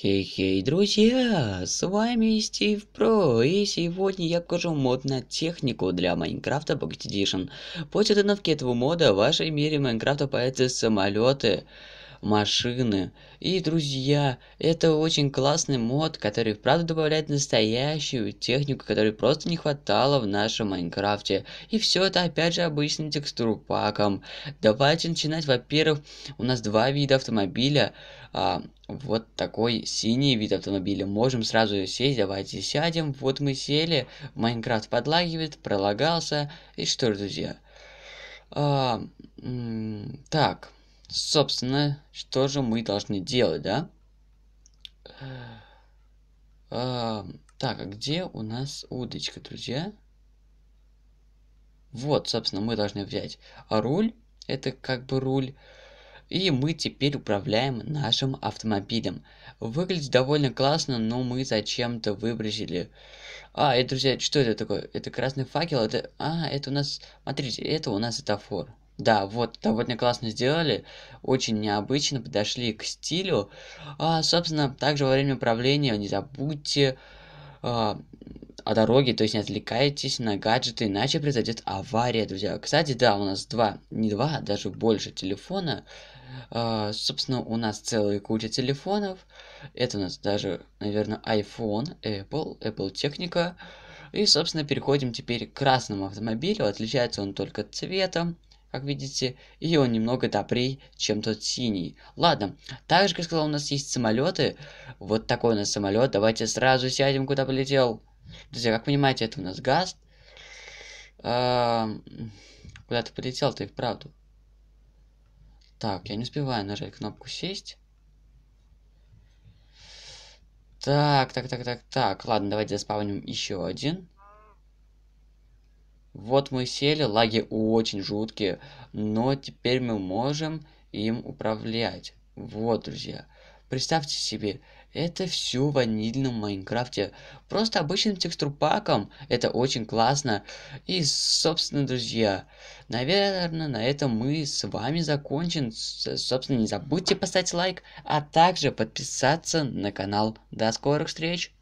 Хей-хей, друзья, с вами Стив Про, и сегодня я покажу мод на технику для Майнкрафта Pocket Edition. После установки этого мода в вашей мире Майнкрафта появятся самолеты машины. И, друзья, это очень классный мод, который, правда, добавляет настоящую технику, которой просто не хватало в нашем Майнкрафте. И все это, опять же, обычным паком Давайте начинать. Во-первых, у нас два вида автомобиля. А, вот такой синий вид автомобиля. Можем сразу сесть, давайте сядем. Вот мы сели, Майнкрафт подлагивает, пролагался. И что, друзья? А, так, Собственно, что же мы должны делать, да? А, так, а где у нас удочка, друзья? Вот, собственно, мы должны взять а руль. Это как бы руль. И мы теперь управляем нашим автомобилем. Выглядит довольно классно, но мы зачем-то выбросили. А, и, друзья, что это такое? Это красный факел? Это... А, это у нас... Смотрите, это у нас светофор. Да, вот, довольно классно сделали, очень необычно подошли к стилю. А, собственно, также во время управления не забудьте а, о дороге, то есть не отвлекайтесь на гаджеты, иначе произойдет авария, друзья. Кстати, да, у нас два, не два, а даже больше телефона. А, собственно, у нас целая куча телефонов. Это у нас даже, наверное, iPhone, Apple, Apple техника. И, собственно, переходим теперь к красному автомобилю. Отличается он только цветом. Как видите, и он немного добрей, чем тот синий. Ладно, также, как сказал, у нас есть самолеты. Вот такой у нас самолет. Давайте сразу сядем, куда полетел. Друзья, как понимаете, это у нас газ. А, куда ты полетел, ты вправду. Так, я не успеваю нажать кнопку сесть. Так, так, так, так, так. Ладно, давайте заспавним еще один. Вот мы сели, лаги очень жуткие, но теперь мы можем им управлять. Вот, друзья. Представьте себе, это все в ванильном Майнкрафте. Просто обычным текстурпаком. Это очень классно. И, собственно, друзья, наверное, на этом мы с вами закончим. Собственно, не забудьте поставить лайк, а также подписаться на канал. До скорых встреч!